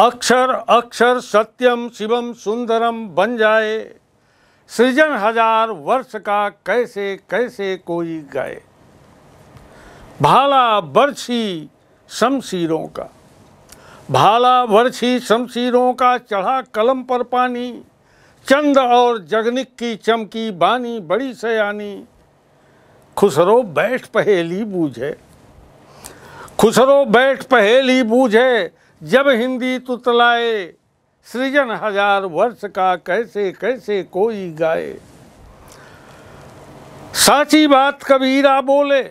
अक्षर अक्षर सत्यम शिवम सुंदरम बन जाए सृजन हजार वर्ष का कैसे कैसे कोई गाए भाला बर्छी शमशीरों का भाला बर्छी शमशीरों का चढ़ा कलम पर पानी चंद और जगनिक की चमकी बानी बड़ी सयानी खुसरो बैठ पहेली बूझे खुसरो बैठ पहेली बूझे जब हिंदी तुतलाए सृजन हजार वर्ष का कैसे कैसे कोई गाए साची बात कबीरा बोले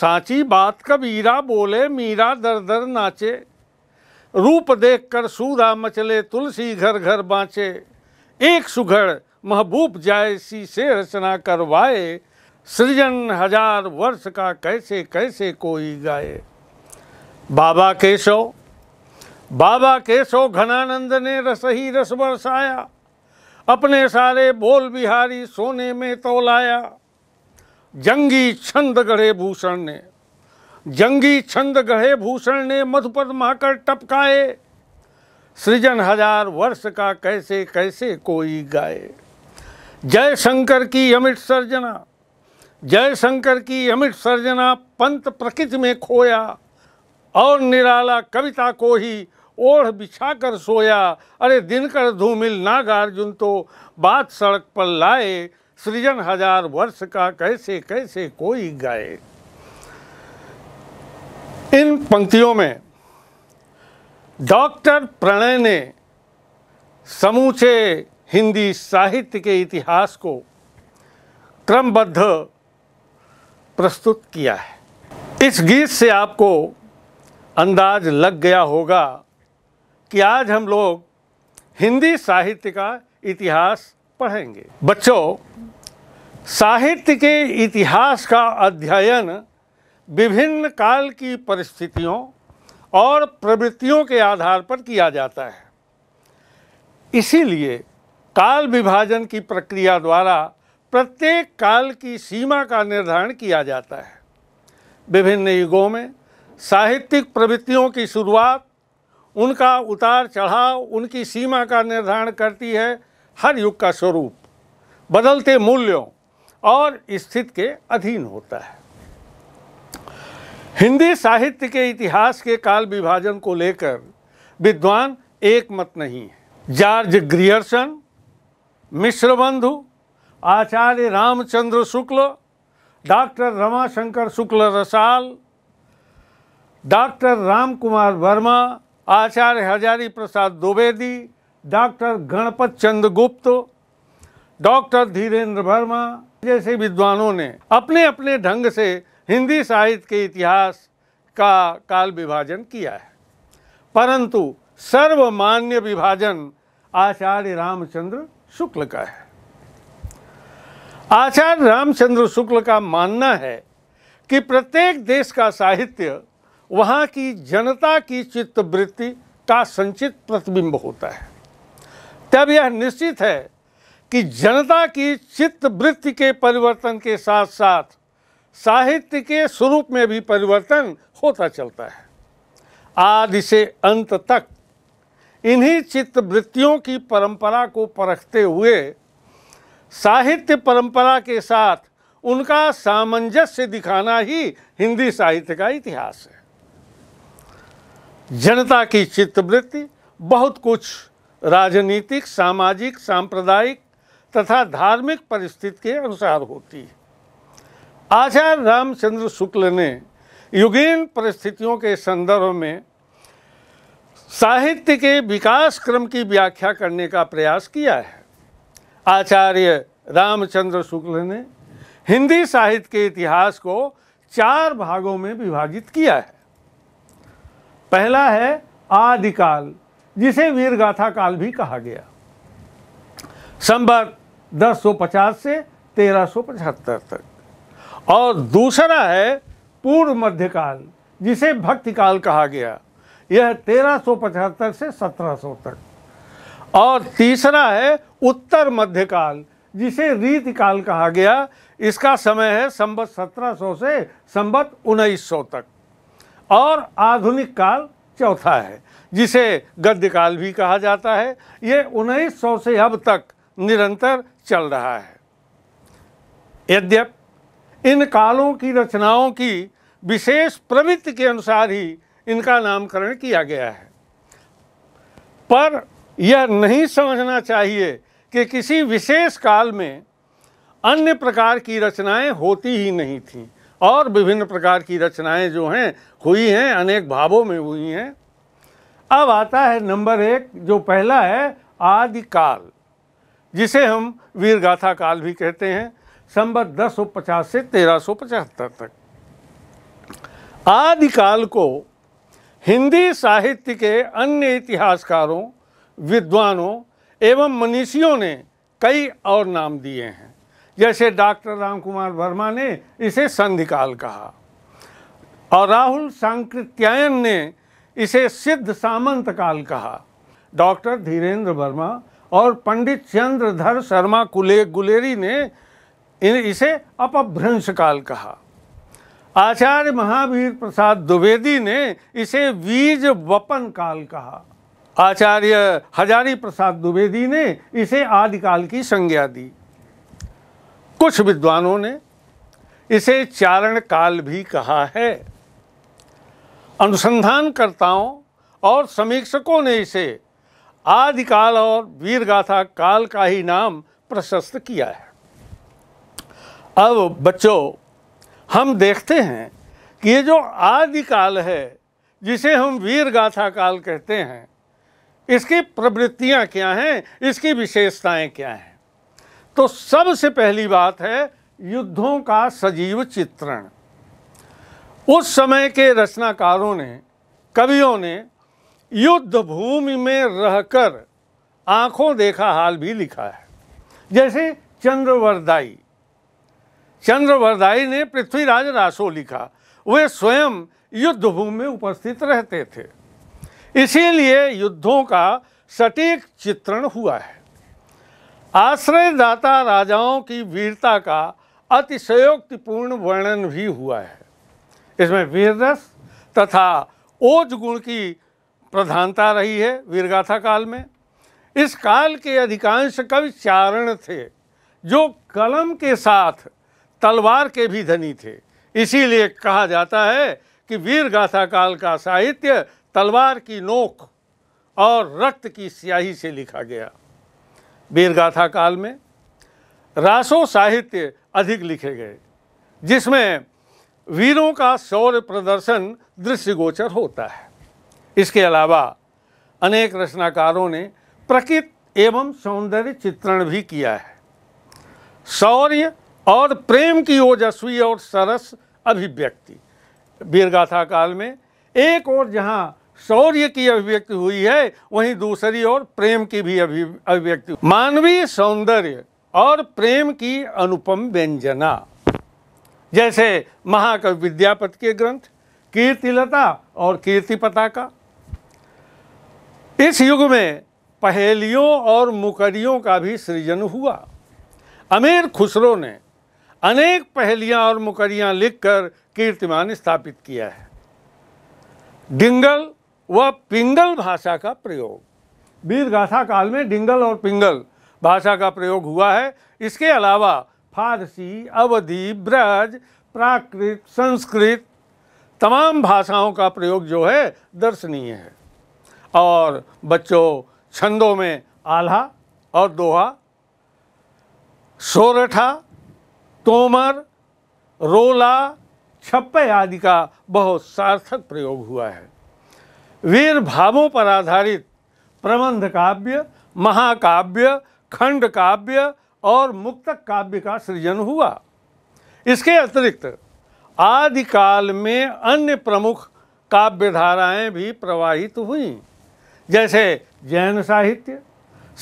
साची बात कबीरा बोले मीरा दर दर नाचे रूप देख कर सूदा मचले तुलसी घर घर बाँचे एक सुघड़ महबूब जाए सी से रचना करवाए सृजन हजार वर्ष का कैसे कैसे कोई गाए बाबा केशव बाबा केशव घनानंद ने रस ही रस बरसाया अपने सारे बोल बिहारी सोने में तोलाया जंगी छंद गढ़े भूषण ने जंगी छंद गढ़े भूषण ने मधुपद महाकर टपकाए सृजन हजार वर्ष का कैसे कैसे कोई गाए जय शंकर की अमिट सर्जना जय शंकर की अमिट सर्जना पंत प्रकृति में खोया और निराला कविता को ही ओढ़ बिछा कर सोया अरे दिन कर धूमिल नागार्जुन तो बात सड़क पर लाए सृजन हजार वर्ष का कैसे कैसे कोई गाए इन पंक्तियों में डॉक्टर प्रणय ने समूचे हिंदी साहित्य के इतिहास को क्रमबद्ध प्रस्तुत किया है इस गीत से आपको अंदाज लग गया होगा कि आज हम लोग हिंदी साहित्य का इतिहास पढ़ेंगे बच्चों साहित्य के इतिहास का अध्ययन विभिन्न काल की परिस्थितियों और प्रवृत्तियों के आधार पर किया जाता है इसीलिए काल विभाजन की प्रक्रिया द्वारा प्रत्येक काल की सीमा का निर्धारण किया जाता है विभिन्न युगों में साहित्यिक प्रवृत्तियों की शुरुआत उनका उतार चढ़ाव उनकी सीमा का निर्धारण करती है हर युग का स्वरूप बदलते मूल्यों और स्थिति के अधीन होता है हिंदी साहित्य के इतिहास के काल विभाजन को लेकर विद्वान एक मत नहीं है George Grierson Mishrabandhu Acharya Ramchandra Shukla doctor Ramashankar Shukla Rasal doctor Ram Kumar Varma Acharya Hazari Prasad Dwivedi doctor Ganpat Chandra Gupt doctor Dhirendra Verma जैसे विद्वानों ने अपने अपने ढंग से हिंदी साहित्य के इतिहास का काल विभाजन किया है परंतु सर्वमान्य विभाजन आचार्य रामचंद्र शुक्ल का है आचार्य रामचंद्र शुक्ल का मानना है कि प्रत्येक देश का साहित्य वहाँ की जनता की चित्तवृत्ति का संचित प्रतिबिंब होता है तब यह निश्चित है कि जनता की चित्तवृत्ति के परिवर्तन के साथ साथ साहित्य के स्वरूप में भी परिवर्तन होता चलता है आदि से अंत तक इन्हीं चित्तवृत्तियों की परंपरा को परखते हुए साहित्य परंपरा के साथ उनका सामंजस्य दिखाना ही हिंदी साहित्य का इतिहास है जनता की चित्तवृत्ति बहुत कुछ राजनीतिक सामाजिक सांप्रदायिक तथा धार्मिक परिस्थिति के अनुसार होती है आचार्य रामचंद्र शुक्ल ने युगीन परिस्थितियों के संदर्भ में साहित्य के विकास क्रम की व्याख्या करने का प्रयास किया है आचार्य रामचंद्र शुक्ल ने हिंदी साहित्य के इतिहास को चार भागों में विभाजित किया है पहला है आदिकाल जिसे वीरगाथा काल भी कहा गया संबर 1050 से 1375 तक और दूसरा है पूर्व मध्यकाल जिसे भक्ति काल कहा गया यह 1375 से 1700 तक और तीसरा है उत्तर मध्यकाल जिसे रीतिकाल कहा गया इसका समय है संबत 1700 से संबत 1900 तक और आधुनिक काल चौथा है जिसे गद्य काल भी कहा जाता है ये उन्नीस सौ से अब तक निरंतर चल रहा है यद्यप इन कालों की रचनाओं की विशेष प्रवृत्ति के अनुसार ही इनका नामकरण किया गया है पर यह नहीं समझना चाहिए कि किसी विशेष काल में अन्य प्रकार की रचनाएं होती ही नहीं थीं और विभिन्न प्रकार की रचनाएं जो हैं हुई हैं अनेक भावों में हुई हैं अब आता है नंबर एक जो पहला है आदिकाल जिसे हम वीर गाथा काल भी कहते हैं संबत दस सौ पचास से तेरह सौ पचहत्तर तक आदिकाल को हिंदी साहित्य के अन्य इतिहासकारों विद्वानों एवं मनीषियों ने कई और नाम दिए हैं जैसे डॉक्टर राम कुमार वर्मा ने इसे संधिकाल कहा और राहुल सांकृत्यायन ने इसे सिद्ध सामंत काल कहा डॉक्टर धीरेन्द्र वर्मा और पंडित चंद्रधर शर्मा कुले गुलेरी ने इसे अपभ्रंश काल कहा आचार्य महावीर प्रसाद द्विवेदी ने इसे वीज वपन काल कहा आचार्य हजारी प्रसाद द्विवेदी ने इसे आदिकाल की संज्ञा दी कुछ विद्वानों ने इसे चारण काल भी कहा है अनुसंधानकर्ताओं और समीक्षकों ने इसे आदिकाल और वीरगाथा काल का ही नाम प्रशस्त किया है अब बच्चों हम देखते हैं कि ये जो आदिकाल है जिसे हम वीरगाथा काल कहते हैं इसकी प्रवृत्तियाँ क्या हैं इसकी विशेषताएं क्या हैं तो सबसे पहली बात है युद्धों का सजीव चित्रण उस समय के रचनाकारों ने कवियों ने युद्ध भूमि में रहकर आंखों देखा हाल भी लिखा है जैसे चंद्रवरदाई चंद्रवरदाई ने पृथ्वीराज रासो लिखा वे स्वयं युद्ध भूमि में उपस्थित रहते थे इसीलिए युद्धों का सटीक चित्रण हुआ है आश्रयदाता राजाओं की वीरता का अतिशयोक्तिपूर्ण वर्णन भी हुआ है इसमें वीररस तथा ओज गुण की प्रधानता रही है वीरगाथा काल में इस काल के अधिकांश कवि चारण थे जो कलम के साथ तलवार के भी धनी थे इसीलिए कहा जाता है कि वीरगाथा काल का साहित्य तलवार की नोक और रक्त की स्याही से लिखा गया वीरगाथा काल में रासो साहित्य अधिक लिखे गए जिसमें वीरों का शौर्य प्रदर्शन दृश्यगोचर होता है इसके अलावा अनेक रचनाकारों ने प्रकृत एवं सौंदर्य चित्रण भी किया है शौर्य और प्रेम की ओजस्वी और सरस अभिव्यक्ति वीरगाथा काल में एक और जहाँ शौर्य की अभिव्यक्ति हुई है वहीं दूसरी ओर प्रेम की भी अभिव्यक्ति मानवीय सौंदर्य और प्रेम की अनुपम व्यंजना जैसे महाकवि विद्यापति के ग्रंथ कीर्तिलता और कीर्ति पताका इस युग में पहेलियों और मुकरियों का भी सृजन हुआ अमीर खुसरो ने अनेक पहेलियां और मुकरियां लिखकर कीर्तिमान स्थापित किया है डिंगल वह पिंगल भाषा का प्रयोग वीरगाथा काल में डिंगल और पिंगल भाषा का प्रयोग हुआ है इसके अलावा फारसी अवधि ब्रज प्राकृत संस्कृत तमाम भाषाओं का प्रयोग जो है दर्शनीय है और बच्चों छंदों में आल्हा और दोहा सोरठा तोमर रोला छप्पे आदि का बहुत सार्थक प्रयोग हुआ है वीर भावों पर आधारित प्रबंध काव्य महाकाव्य खंड काव्य और मुक्तक काव्य का सृजन हुआ इसके अतिरिक्त आदिकाल में अन्य प्रमुख काव्य धाराएँ भी प्रवाहित हुईं जैसे जैन साहित्य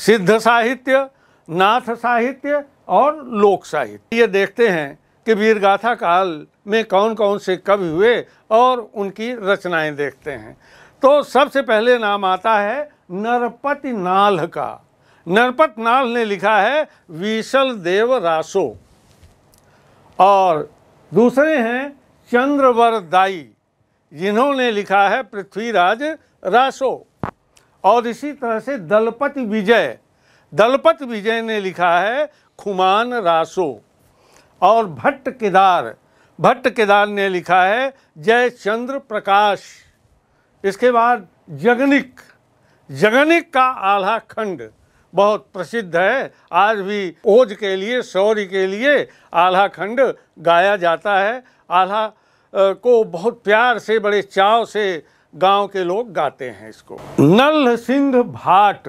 सिद्ध साहित्य नाथ साहित्य और लोक साहित्य ये देखते हैं कि वीरगाथा काल में कौन कौन से कवि हुए और उनकी रचनाएं देखते हैं तो सबसे पहले नाम आता है नरपति नाल का नरपत नाल ने लिखा है विशल देव रासो और दूसरे हैं चंद्रवर दाई जिन्होंने लिखा है पृथ्वीराज रासो और इसी तरह से दलपत विजय दलपत विजय ने लिखा है खुमान रासो और भट्ट केदार भट्ट केदार ने लिखा है जयचंद्र प्रकाश इसके बाद जगनिक जगनिक का आधा खंड बहुत प्रसिद्ध है आज भी ओज के लिए शौर्य के लिए आधा खंड गाया जाता है आधा को बहुत प्यार से बड़े चाव से गांव के लोग गाते हैं इसको नल सिंह भाट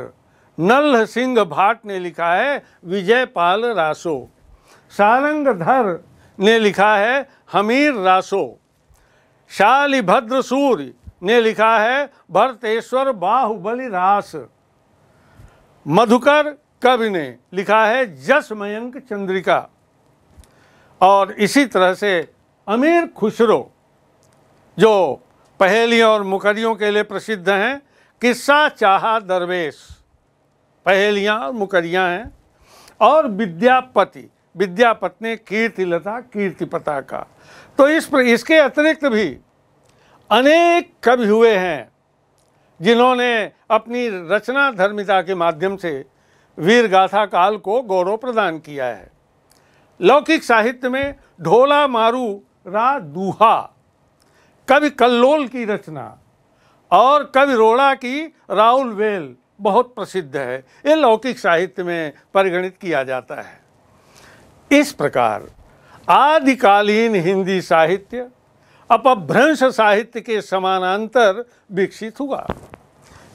नल्ह सिंह भाट ने लिखा है विजयपाल रासो सारंगधर ने लिखा है हमीर रासो शालिभद्र सूर्य ने लिखा है भरतेश्वर बाहुबली रास मधुकर कवि ने लिखा है जस मयंक चंद्रिका और इसी तरह से अमीर खुशरो जो पहेलियों और मुकरियों के लिए प्रसिद्ध हैं किस्सा चाहा दरवेश पहेलियाँ और मुकरियाँ हैं और विद्यापति विद्यापति ने कीर्ति पता का तो इस पर इसके अतिरिक्त भी अनेक कवि हुए हैं जिन्होंने अपनी रचना धर्मिता के माध्यम से वीर गाथा काल को गौरव प्रदान किया है लौकिक साहित्य में ढोला मारू रा दूहा कवि कल्लोल की रचना और कवि रोड़ा की राहुल वेल बहुत प्रसिद्ध है ये लौकिक साहित्य में परिगणित किया जाता है इस प्रकार आदिकालीन हिंदी साहित्य अपभ्रंश साहित्य के समानांतर विकसित हुआ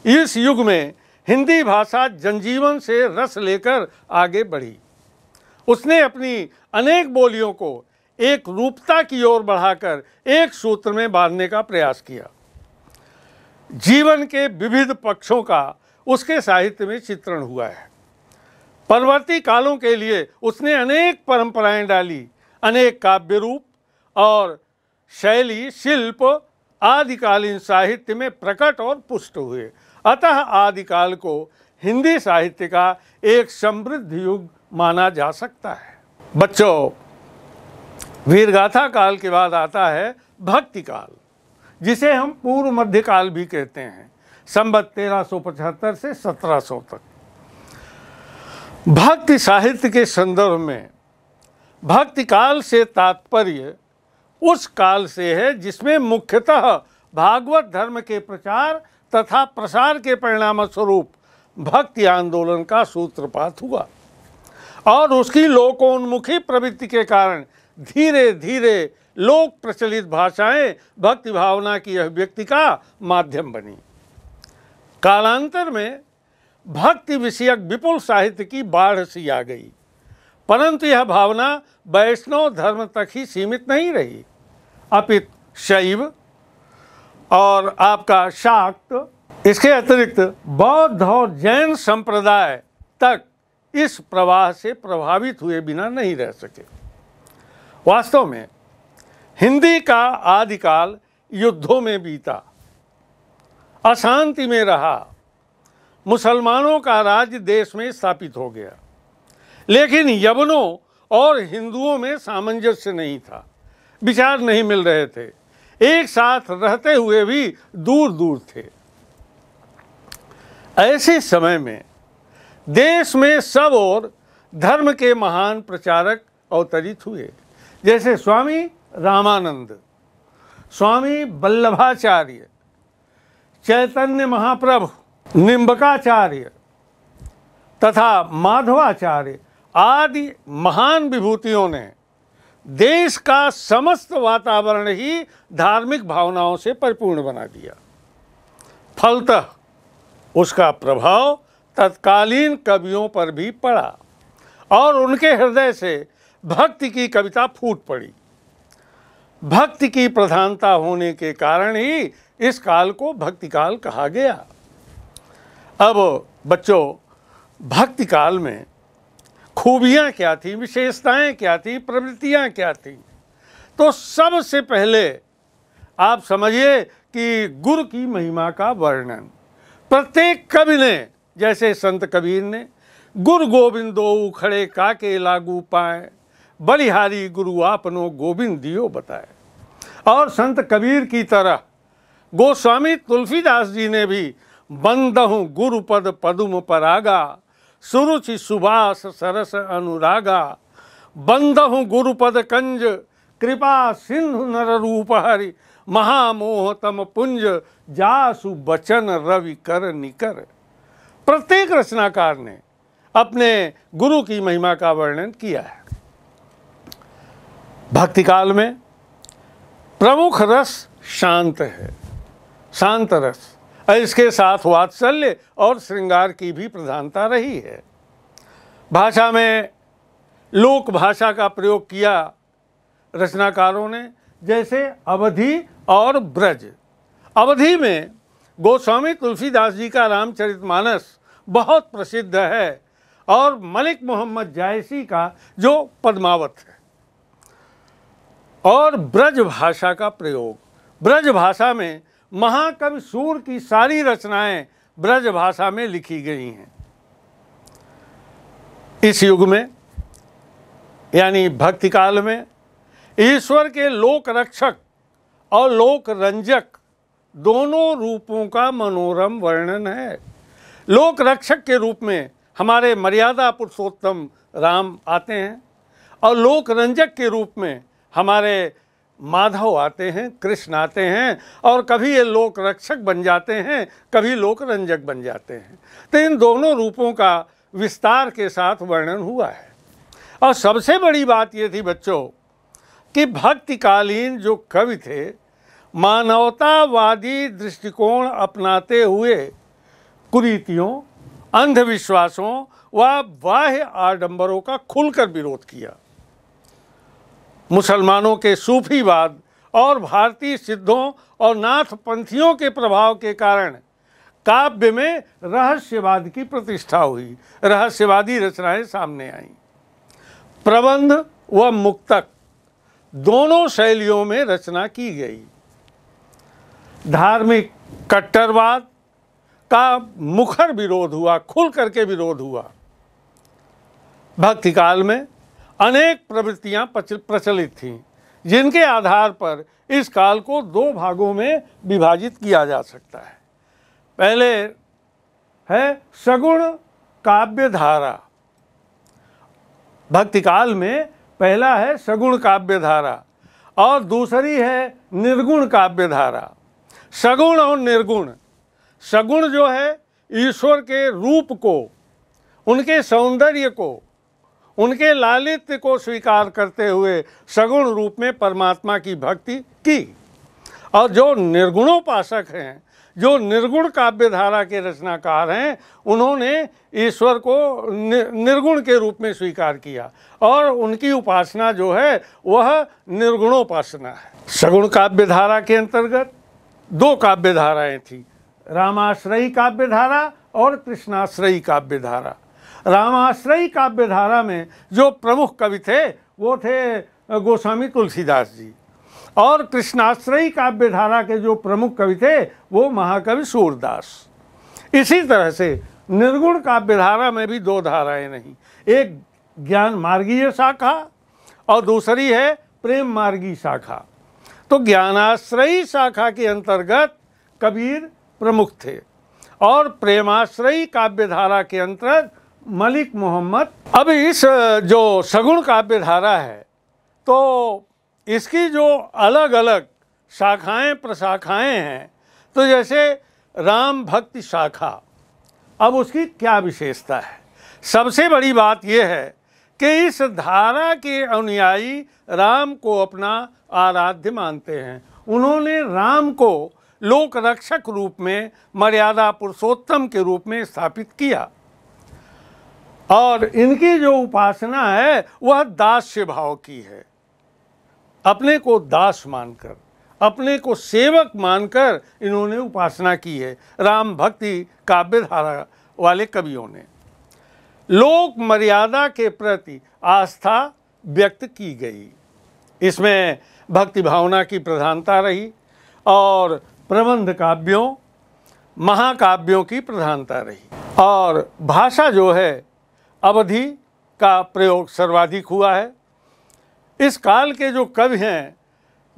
इस युग में हिंदी भाषा जनजीवन से रस लेकर आगे बढ़ी उसने अपनी अनेक बोलियों को एक रूपता की ओर बढ़ाकर एक सूत्र में बांधने का प्रयास किया जीवन के विविध पक्षों का उसके साहित्य में चित्रण हुआ है परवर्ती कालों के लिए उसने अनेक परंपराएं डाली अनेक काव्य रूप और शैली शिल्प आदिकालीन साहित्य में प्रकट और पुष्ट हुए अतः आदिकाल को हिंदी साहित्य का एक समृद्ध युग माना जा सकता है बच्चों वीरगाथा काल के बाद आता है भक्ति काल जिसे हम पूर्व मध्य काल भी कहते हैं संबत पचहत्तर से 1700 तक भक्ति साहित्य के संदर्भ में भक्ति काल से तात्पर्य उस काल से है जिसमें मुख्यतः भागवत धर्म के प्रचार तथा प्रसार के परिणाम स्वरूप भक्ति आंदोलन का सूत्रपात हुआ और उसकी लोकोन्मुखी प्रवृत्ति के कारण धीरे धीरे लोक प्रचलित भाषाएं भक्ति भावना की अभिव्यक्ति का माध्यम बनी कालांतर में भक्ति विषयक विपुल साहित्य की बाढ़ सी आ गई परंतु यह भावना वैष्णव धर्म तक ही सीमित नहीं रही अपित शैव और आपका शाक्त इसके अतिरिक्त बौद्ध और जैन संप्रदाय तक इस प्रवाह से प्रभावित हुए बिना नहीं रह सके वास्तव में हिंदी का आदिकाल युद्धों में बीता अशांति में रहा मुसलमानों का राज्य देश में स्थापित हो गया लेकिन यवनों और हिंदुओं में सामंजस्य नहीं था विचार नहीं मिल रहे थे एक साथ रहते हुए भी दूर दूर थे ऐसे समय में देश में सब और धर्म के महान प्रचारक अवतरित हुए जैसे स्वामी रामानंद स्वामी वल्लभाचार्य चैतन्य महाप्रभु निम्बकाचार्य तथा माधवाचार्य आदि महान विभूतियों ने देश का समस्त वातावरण ही धार्मिक भावनाओं से परिपूर्ण बना दिया फलतः उसका प्रभाव तत्कालीन कवियों पर भी पड़ा और उनके हृदय से भक्ति की कविता फूट पड़ी भक्ति की प्रधानता होने के कारण ही इस काल को भक्ति काल कहा गया अब बच्चों भक्ति काल में खूबियाँ क्या थी विशेषताएं क्या थी प्रवृत्तियाँ क्या थी तो सबसे पहले आप समझिए कि गुरु की महिमा का वर्णन प्रत्येक कवि ने जैसे संत कबीर ने गुरु गोविंदो खड़े काके लागू पाए बलिहारी गुरु आपनो गोविंद दियो बताए और संत कबीर की तरह गोस्वामी तुलसीदास जी ने भी बंद गुरु पद पदुम परागा सुरुचि सुभाष सरस अनुरागा बंदहु गुरुपद कंज कृपा सिंधु नर रूप हरि महामोह तम पुंज जासु बचन रवि कर निकर प्रत्येक रचनाकार ने अपने गुरु की महिमा का वर्णन किया है भक्ति काल में प्रमुख रस शांत है शांत रस इसके साथ वात्सल्य और श्रृंगार की भी प्रधानता रही है भाषा में लोक भाषा का प्रयोग किया रचनाकारों ने जैसे अवधि और ब्रज अवधि में गोस्वामी तुलसीदास जी का रामचरितमानस बहुत प्रसिद्ध है और मलिक मोहम्मद जायसी का जो पद्मावत है और ब्रज भाषा का प्रयोग ब्रज भाषा में महाकवि सूर की सारी रचनाएं ब्रज भाषा में लिखी गई हैं इस युग में यानी भक्ति काल में ईश्वर के लोक रक्षक और लोक रंजक दोनों रूपों का मनोरम वर्णन है लोक रक्षक के रूप में हमारे मर्यादा पुरुषोत्तम राम आते हैं और लोक रंजक के रूप में हमारे माधव आते हैं कृष्ण आते हैं और कभी ये लोक रक्षक बन जाते हैं कभी लोक रंजक बन जाते हैं तो इन दोनों रूपों का विस्तार के साथ वर्णन हुआ है और सबसे बड़ी बात ये थी बच्चों कि भक्तिकालीन जो कवि थे मानवतावादी दृष्टिकोण अपनाते हुए कुरीतियों अंधविश्वासों व बाह्य आडंबरों का खुलकर विरोध किया मुसलमानों के सूफीवाद और भारतीय सिद्धों और नाथपंथियों के प्रभाव के कारण काव्य में रहस्यवाद की प्रतिष्ठा हुई रहस्यवादी रचनाएं सामने आईं प्रबंध व मुक्तक दोनों शैलियों में रचना की गई धार्मिक कट्टरवाद का मुखर विरोध हुआ खुल करके विरोध हुआ भक्तिकाल में अनेक प्रवृत्तियां प्रचलित थीं जिनके आधार पर इस काल को दो भागों में विभाजित किया जा सकता है पहले है सगुण काव्य धारा भक्ति काल में पहला है सगुण काव्य धारा और दूसरी है निर्गुण काव्य धारा सगुण और निर्गुण सगुण जो है ईश्वर के रूप को उनके सौंदर्य को उनके लालित्य को स्वीकार करते हुए सगुण रूप में परमात्मा की भक्ति की और जो निर्गुणोपासक हैं जो निर्गुण काव्य धारा के रचनाकार हैं उन्होंने ईश्वर को निर्गुण के रूप में स्वीकार किया और उनकी उपासना जो है वह निर्गुणोपासना है सगुण काव्य धारा के अंतर्गत दो काव्य धाराएँ थी रामाश्रयी काव्य धारा और कृष्णाश्रयी काव्य धारा रामाश्रयी काव्यधारा में जो प्रमुख कवि थे वो थे गोस्वामी तुलसीदास जी और कृष्णाश्रयी काव्यधारा के जो प्रमुख कवि थे वो महाकवि सूरदास इसी तरह से निर्गुण काव्यधारा में भी दो धाराएं नहीं एक ज्ञान मार्गीय शाखा और दूसरी है प्रेम मार्गी शाखा तो ज्ञानाश्रयी शाखा के अंतर्गत कबीर प्रमुख थे और प्रेमाश्रयी काव्यधारा के अंतर्गत मलिक मोहम्मद अब इस जो सगुण काव्य धारा है तो इसकी जो अलग अलग शाखाएं प्रशाखाएं हैं तो जैसे राम भक्ति शाखा अब उसकी क्या विशेषता है सबसे बड़ी बात यह है कि इस धारा के अनुयायी राम को अपना आराध्य मानते हैं उन्होंने राम को लोक रक्षक रूप में मर्यादा पुरुषोत्तम के रूप में स्थापित किया और इनकी जो उपासना है वह दास्य भाव की है अपने को दास मानकर अपने को सेवक मानकर इन्होंने उपासना की है राम भक्ति काव्यधारा वाले कवियों ने लोक मर्यादा के प्रति आस्था व्यक्त की गई इसमें भक्ति भावना की प्रधानता रही और प्रबंध काव्यों महाकाव्यों की प्रधानता रही और भाषा जो है अवधि का प्रयोग सर्वाधिक हुआ है इस काल के जो कवि हैं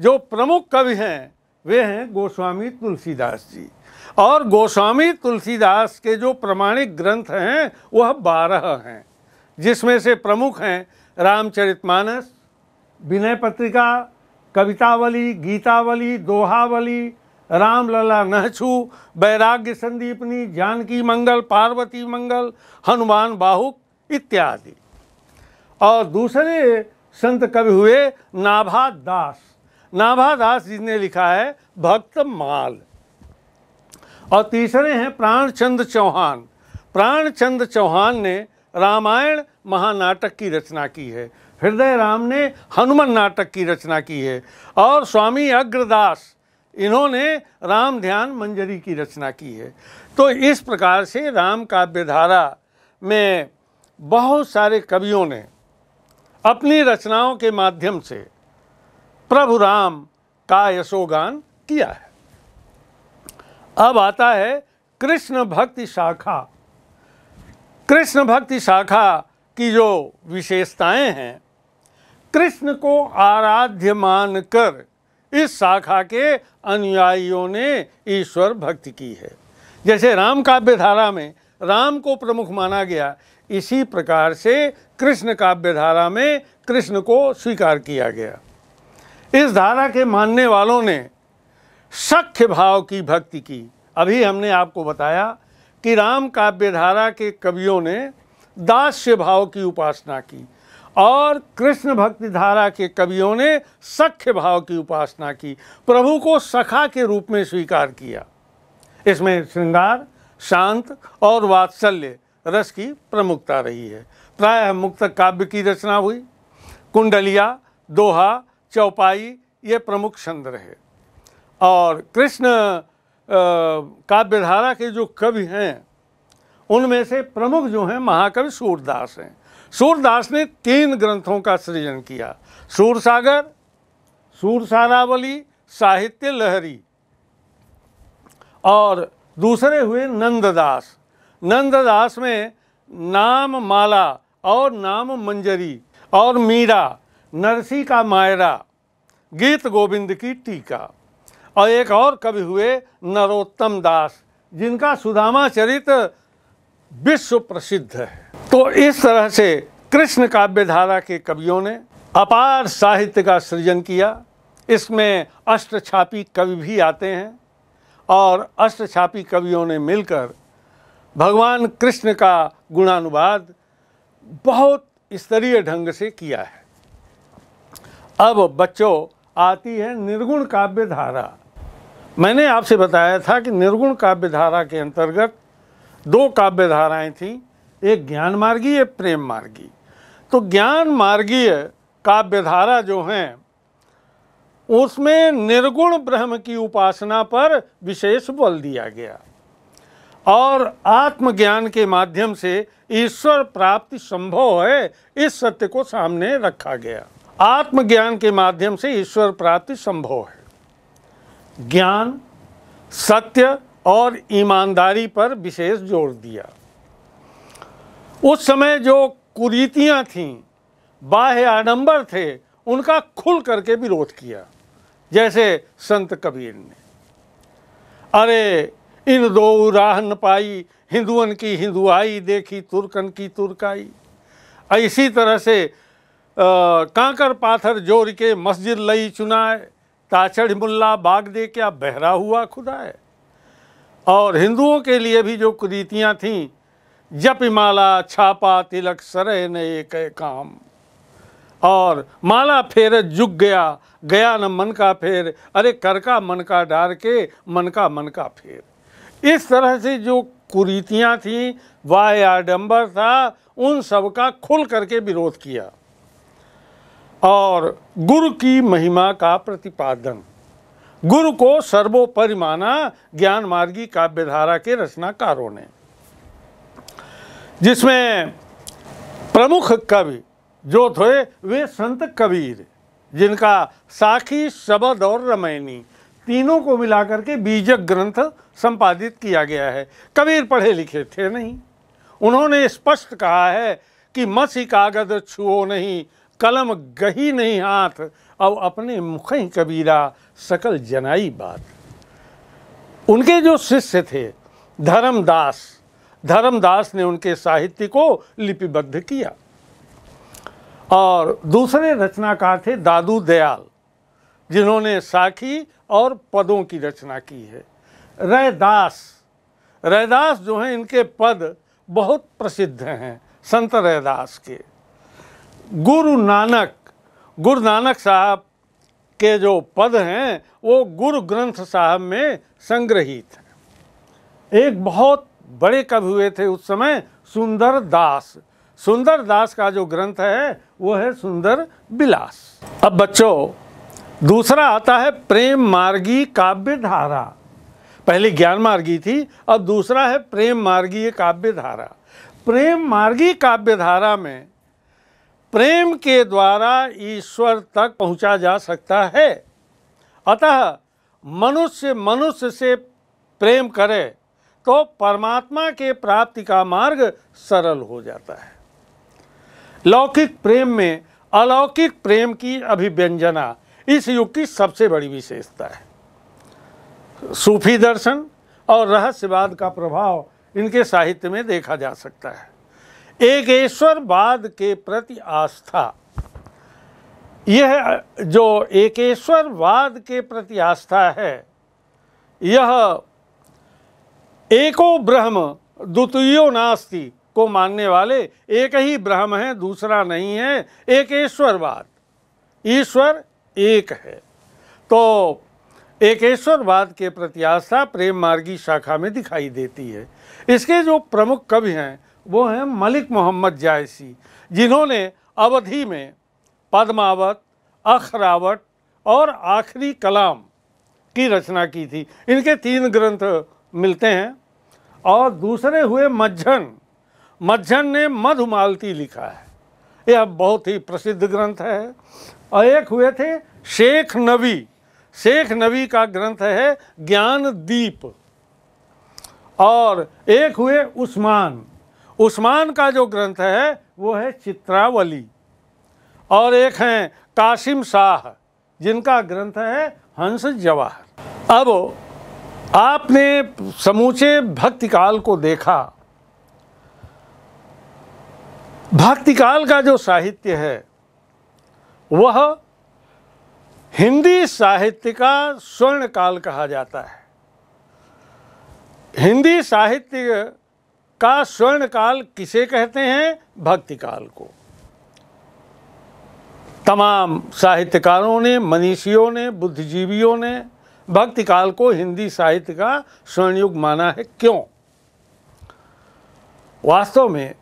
जो प्रमुख कवि हैं वे हैं गोस्वामी तुलसीदास जी और गोस्वामी तुलसीदास के जो प्रमाणिक ग्रंथ हैं वह बारह हैं जिसमें से प्रमुख हैं रामचरितमानस विनय पत्रिका कवितावली गीतावली दोहावली रामलला नहछू वैराग्य संदीपनी जानकी मंगल पार्वती मंगल हनुमान बाहुक इत्यादि और दूसरे संत कवि हुए नाभा दास नाभा दास जी ने लिखा है भक्त माल और तीसरे हैं प्राणचंद चौहान प्राणचंद चौहान ने रामायण महानाटक की रचना की है हृदय राम ने हनुमान नाटक की रचना की है और स्वामी अग्रदास इन्होंने राम ध्यान मंजरी की रचना की है तो इस प्रकार से राम काव्य धारा में बहुत सारे कवियों ने अपनी रचनाओं के माध्यम से प्रभु राम का यशोगान किया है अब आता है कृष्ण भक्ति शाखा कृष्ण भक्ति शाखा की जो विशेषताएं हैं कृष्ण को आराध्य मानकर इस शाखा के अनुयायियों ने ईश्वर भक्ति की है जैसे राम काव्य धारा में राम को प्रमुख माना गया इसी प्रकार से कृष्ण काव्य धारा में कृष्ण को स्वीकार किया गया इस धारा के मानने वालों ने सख्य भाव की भक्ति की अभी हमने आपको बताया कि राम काव्य धारा के कवियों ने दास्य भाव की उपासना की और कृष्ण भक्ति धारा के कवियों ने सख्य भाव की उपासना की प्रभु को सखा के रूप में स्वीकार किया इसमें श्रृंगार शांत और वात्सल्य रस की प्रमुखता रही है प्रायः मुक्त काव्य की रचना हुई कुंडलिया दोहा चौपाई ये प्रमुख छंद रहे और कृष्ण काव्यधारा के जो कवि हैं उनमें से प्रमुख जो हैं महाकवि सूरदास हैं सूरदास ने तीन ग्रंथों का सृजन किया सूरसागर सूरसारावली साहित्य लहरी और दूसरे हुए नंददास नंददास में नाम माला और नाम मंजरी और मीरा नरसी का मायरा गीत गोविंद की टीका और एक और कवि हुए नरोत्तम दास जिनका सुदामा चरित्र विश्व प्रसिद्ध है तो इस तरह से कृष्ण काव्यधारा के कवियों ने अपार साहित्य का सृजन किया इसमें अष्टछापी कवि भी आते हैं और अष्टछापी कवियों ने मिलकर भगवान कृष्ण का गुणानुवाद बहुत स्तरीय ढंग से किया है अब बच्चों आती है निर्गुण काव्य धारा मैंने आपसे बताया था कि निर्गुण काव्य धारा के अंतर्गत दो काव्य धाराएं थीं एक ज्ञान मार्गी एक प्रेम मार्गी तो ज्ञान मार्गीय काव्य धारा जो हैं उसमें निर्गुण ब्रह्म की उपासना पर विशेष बल दिया गया और आत्मज्ञान के माध्यम से ईश्वर प्राप्ति संभव है इस सत्य को सामने रखा गया आत्मज्ञान के माध्यम से ईश्वर प्राप्ति संभव है ज्ञान सत्य और ईमानदारी पर विशेष जोर दिया उस समय जो कुरीतियां थीं बाह्य आडंबर थे उनका खुल करके विरोध किया जैसे संत कबीर ने अरे इन दो राह न पाई हिंदुअन की हिंदुआई देखी तुर्कन की तुर्काई इसी तरह से आ, कांकर पाथर जोड़ के मस्जिद लई चुनाए ताचड़ मुल्ला बाग दे क्या बहरा हुआ खुदा है और हिंदुओं के लिए भी जो कुरीतियाँ थीं जप माला छापा तिलक सरय न एक काम और माला फेर जुग गया गया न मन का फेर अरे कर का मन का डार के मन का मन का फेर इस तरह से जो कुरीतियाँ थीं वाह आडम्बर था उन सब का खुल करके विरोध किया और गुरु की महिमा का प्रतिपादन गुरु को सर्वोपरि माना ज्ञान मार्गी काव्यधारा के रचनाकारों ने जिसमें प्रमुख कवि जो थे वे संत कबीर जिनका साखी शबद और रमैनी तीनों को मिलाकर के बीजक ग्रंथ संपादित किया गया है कबीर पढ़े लिखे थे नहीं उन्होंने स्पष्ट कहा है कि मसी कागद छुओ नहीं कलम गही नहीं हाथ अब अपने मुख ही कबीरा सकल जनाई बात उनके जो शिष्य थे धर्मदास धर्मदास ने उनके साहित्य को लिपिबद्ध किया और दूसरे रचनाकार थे दादू दयाल जिन्होंने साखी और पदों की रचना की है रैदास रैदास जो हैं इनके पद बहुत प्रसिद्ध हैं संत रैदास के गुरु नानक गुरु नानक साहब के जो पद हैं वो गुरु ग्रंथ साहब में संग्रहित हैं एक बहुत बड़े कवि हुए थे उस समय सुंदर दास सुंदर दास का जो ग्रंथ है वो है सुंदर बिलास अब बच्चों दूसरा आता है प्रेम मार्गी काव्य धारा पहले ज्ञान मार्गी थी अब दूसरा है प्रेम मार्गी काव्य धारा प्रेम मार्गी काव्य धारा में प्रेम के द्वारा ईश्वर तक पहुंचा जा सकता है अतः मनुष्य मनुष्य से प्रेम करे तो परमात्मा के प्राप्ति का मार्ग सरल हो जाता है लौकिक प्रेम में अलौकिक प्रेम की अभिव्यंजना इस युग की सबसे बड़ी विशेषता है सूफी दर्शन और रहस्यवाद का प्रभाव इनके साहित्य में देखा जा सकता है एक ईश्वरवाद के प्रति आस्था यह जो एकेश्वरवाद के प्रति आस्था है यह एको ब्रह्म द्वितीयो नास्ति को मानने वाले एक ही ब्रह्म है दूसरा नहीं है एकेश्वरवाद ईश्वर एक है तो एकेश्वरवाद के प्रति आस्था प्रेम मार्गी शाखा में दिखाई देती है इसके जो प्रमुख कवि हैं वो हैं मलिक मोहम्मद जायसी जिन्होंने अवधि में पद्मावत अखरावट और आखिरी कलाम की रचना की थी इनके तीन ग्रंथ मिलते हैं और दूसरे हुए मज्झन मज्झन ने मधुमालती लिखा है यह बहुत ही प्रसिद्ध ग्रंथ है और एक हुए थे शेख नबी शेख नबी का ग्रंथ है ज्ञान दीप और एक हुए उस्मान उस्मान का जो ग्रंथ है वो है चित्रावली और एक हैं कासिम शाह जिनका ग्रंथ है हंस जवाहर अब आपने समूचे भक्तिकाल को देखा भक्तिकाल का जो साहित्य है वह हिंदी साहित्य का स्वर्ण काल कहा जाता है हिंदी साहित्य का स्वर्ण काल किसे कहते हैं भक्ति काल को तमाम साहित्यकारों ने मनीषियों ने बुद्धिजीवियों ने भक्ति काल को हिंदी साहित्य का स्वर्णयुग माना है क्यों वास्तव में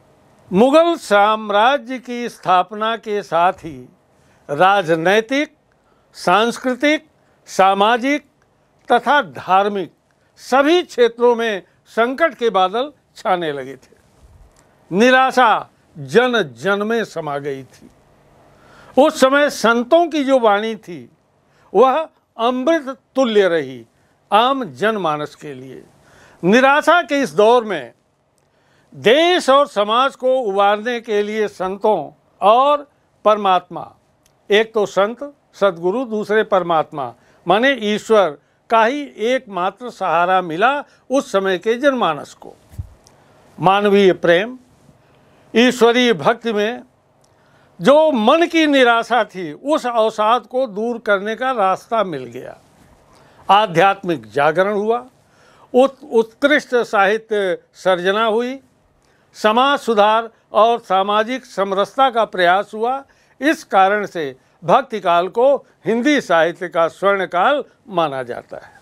मुगल साम्राज्य की स्थापना के साथ ही राजनैतिक सांस्कृतिक सामाजिक तथा धार्मिक सभी क्षेत्रों में संकट के बादल छाने लगे थे निराशा जन जन में समा गई थी उस समय संतों की जो वाणी थी वह अमृत तुल्य रही आम जनमानस के लिए निराशा के इस दौर में देश और समाज को उबारने के लिए संतों और परमात्मा एक तो संत सदगुरु दूसरे परमात्मा माने ईश्वर का ही एकमात्र सहारा मिला उस समय के जनमानस को मानवीय प्रेम ईश्वरीय भक्ति में जो मन की निराशा थी उस अवसाद को दूर करने का रास्ता मिल गया आध्यात्मिक जागरण हुआ उत, उत्कृष्ट साहित्य सर्जना हुई समाज सुधार और सामाजिक समरसता का प्रयास हुआ इस कारण से भक्ति काल को हिंदी साहित्य का स्वर्ण काल माना जाता है